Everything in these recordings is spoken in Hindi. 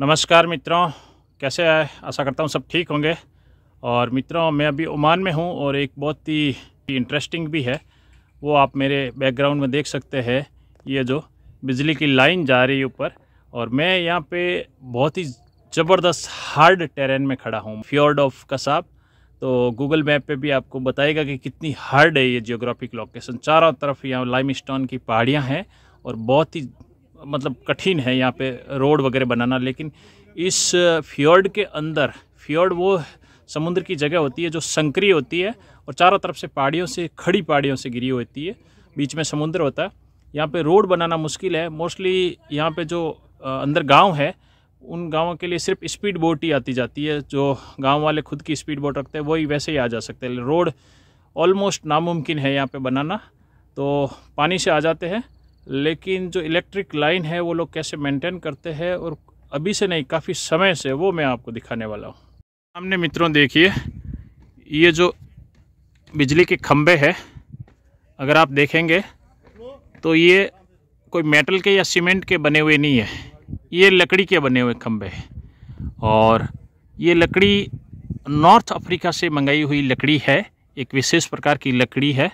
नमस्कार मित्रों कैसे है आशा करता हूँ सब ठीक होंगे और मित्रों मैं अभी ओमान में हूँ और एक बहुत ही इंटरेस्टिंग भी है वो आप मेरे बैकग्राउंड में देख सकते हैं ये जो बिजली की लाइन जा रही है ऊपर और मैं यहाँ पे बहुत ही ज़बरदस्त हार्ड टेरेन में खड़ा हूँ फ्योर्ड ऑफ कसाब तो गूगल मैप पे भी आपको बताएगा कि कितनी हार्ड है ये जियोग्राफिक लोकेशन चारों तरफ यहाँ लाइम की पहाड़ियाँ हैं और बहुत ही मतलब कठिन है यहाँ पे रोड वगैरह बनाना लेकिन इस फ्योर्ड के अंदर फ्योर्ड वो समुद्र की जगह होती है जो संकरी होती है और चारों तरफ से पहाड़ियों से खड़ी पहाड़ियों से गिरी होती है बीच में समुद्र होता है यहाँ पे रोड बनाना मुश्किल है मोस्टली यहाँ पे जो अंदर गांव है उन गांवों के लिए सिर्फ स्पीड बोट ही आती जाती है जो गांव वाले खुद की स्पीड बोट रखते हैं वही वैसे ही आ जा सकते हैं रोड ऑलमोस्ट नामुमकिन है यहाँ पे बनाना तो पानी से आ जाते हैं लेकिन जो इलेक्ट्रिक लाइन है वो लोग कैसे मेंटेन करते हैं और अभी से नहीं काफ़ी समय से वो मैं आपको दिखाने वाला हूँ सामने मित्रों देखिए ये जो बिजली के खम्भे हैं अगर आप देखेंगे तो ये कोई मेटल के या सीमेंट के बने हुए नहीं है ये लकड़ी के बने हुए खम्भे हैं और ये लकड़ी नॉर्थ अफ्रीका से मंगाई हुई लकड़ी है एक विशेष प्रकार की लकड़ी है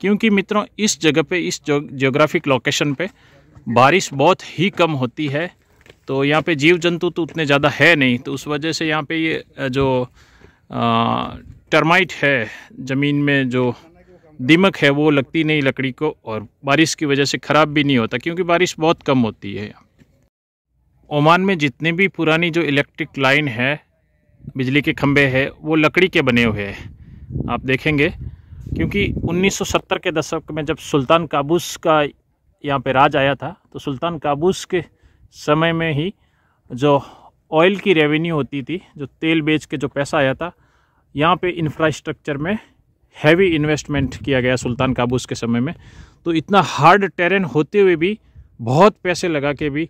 क्योंकि मित्रों इस जगह पे इस जोग्राफिक लोकेशन पे बारिश बहुत ही कम होती है तो यहाँ पे जीव जंतु तो उतने ज़्यादा है नहीं तो उस वजह से यहाँ पे ये जो टर्माइट है ज़मीन में जो दीमक है वो लगती नहीं लकड़ी को और बारिश की वजह से ख़राब भी नहीं होता क्योंकि बारिश बहुत कम होती है ओमान में जितने भी पुरानी जो इलेक्ट्रिक लाइन है बिजली के खंभे हैं वो लकड़ी के बने हुए हैं आप देखेंगे क्योंकि 1970 के दशक में जब सुल्तान काबूस का यहाँ पे राज आया था तो सुल्तान काबूस के समय में ही जो ऑयल की रेवेन्यू होती थी जो तेल बेच के जो पैसा आया था यहाँ पे इंफ्रास्ट्रक्चर में हैवी इन्वेस्टमेंट किया गया सुल्तान काबूस के समय में तो इतना हार्ड टेरेन होते हुए भी बहुत पैसे लगा के भी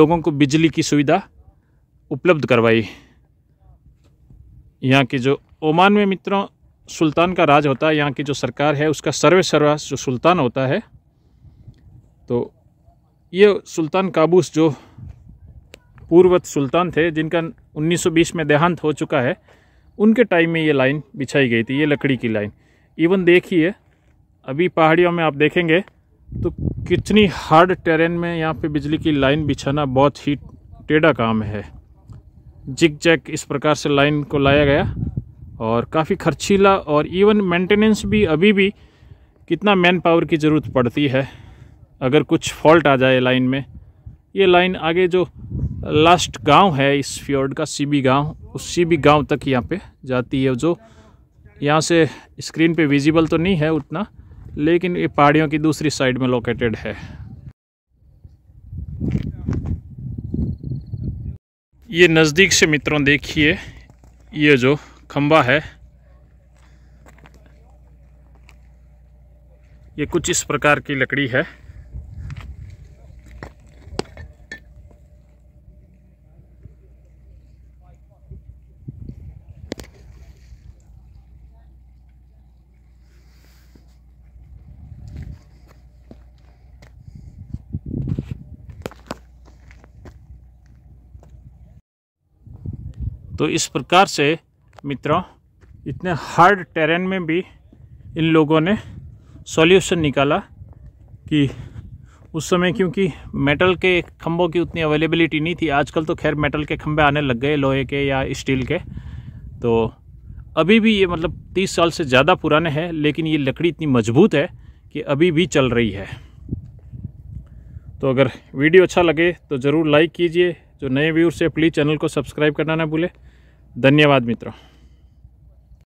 लोगों को बिजली की सुविधा उपलब्ध करवाई यहाँ की जो ओमान में मित्रों सुल्तान का राज होता है यहाँ की जो सरकार है उसका सर्वे सर्वा जो सुल्तान होता है तो ये सुल्तान काबूस जो पूर्वत सुल्तान थे जिनका 1920 में देहांत हो चुका है उनके टाइम में ये लाइन बिछाई गई थी ये लकड़ी की लाइन इवन देखिए अभी पहाड़ियों में आप देखेंगे तो कितनी हार्ड टेरेन में यहाँ पे बिजली की लाइन बिछाना बहुत ही टेढ़ा काम है जिग जैक इस प्रकार से लाइन को लाया गया और काफ़ी खर्चीला और इवन मेंटेनेंस भी अभी भी कितना मैन पावर की ज़रूरत पड़ती है अगर कुछ फॉल्ट आ जाए लाइन में ये लाइन आगे जो लास्ट गांव है इस फ्योर्ड का सीबी गांव उस सीबी गांव तक यहाँ पे जाती है जो यहाँ से स्क्रीन पे विजिबल तो नहीं है उतना लेकिन ये पहाड़ियों की दूसरी साइड में लोकेटेड है ये नज़दीक से मित्रों देखिए ये जो खंबा है ये कुछ इस प्रकार की लकड़ी है तो इस प्रकार से मित्रों इतने हार्ड टेरेन में भी इन लोगों ने सॉल्यूशन निकाला कि उस समय क्योंकि मेटल के खम्भों की उतनी अवेलेबिलिटी नहीं थी आजकल तो खैर मेटल के खम्भे आने लग गए लोहे के या स्टील के तो अभी भी ये मतलब तीस साल से ज़्यादा पुराने हैं लेकिन ये लकड़ी इतनी मजबूत है कि अभी भी चल रही है तो अगर वीडियो अच्छा लगे तो ज़रूर लाइक कीजिए जो नए व्यूर्स है प्लीज़ चैनल को सब्सक्राइब करना ना भूलें धन्यवाद मित्रों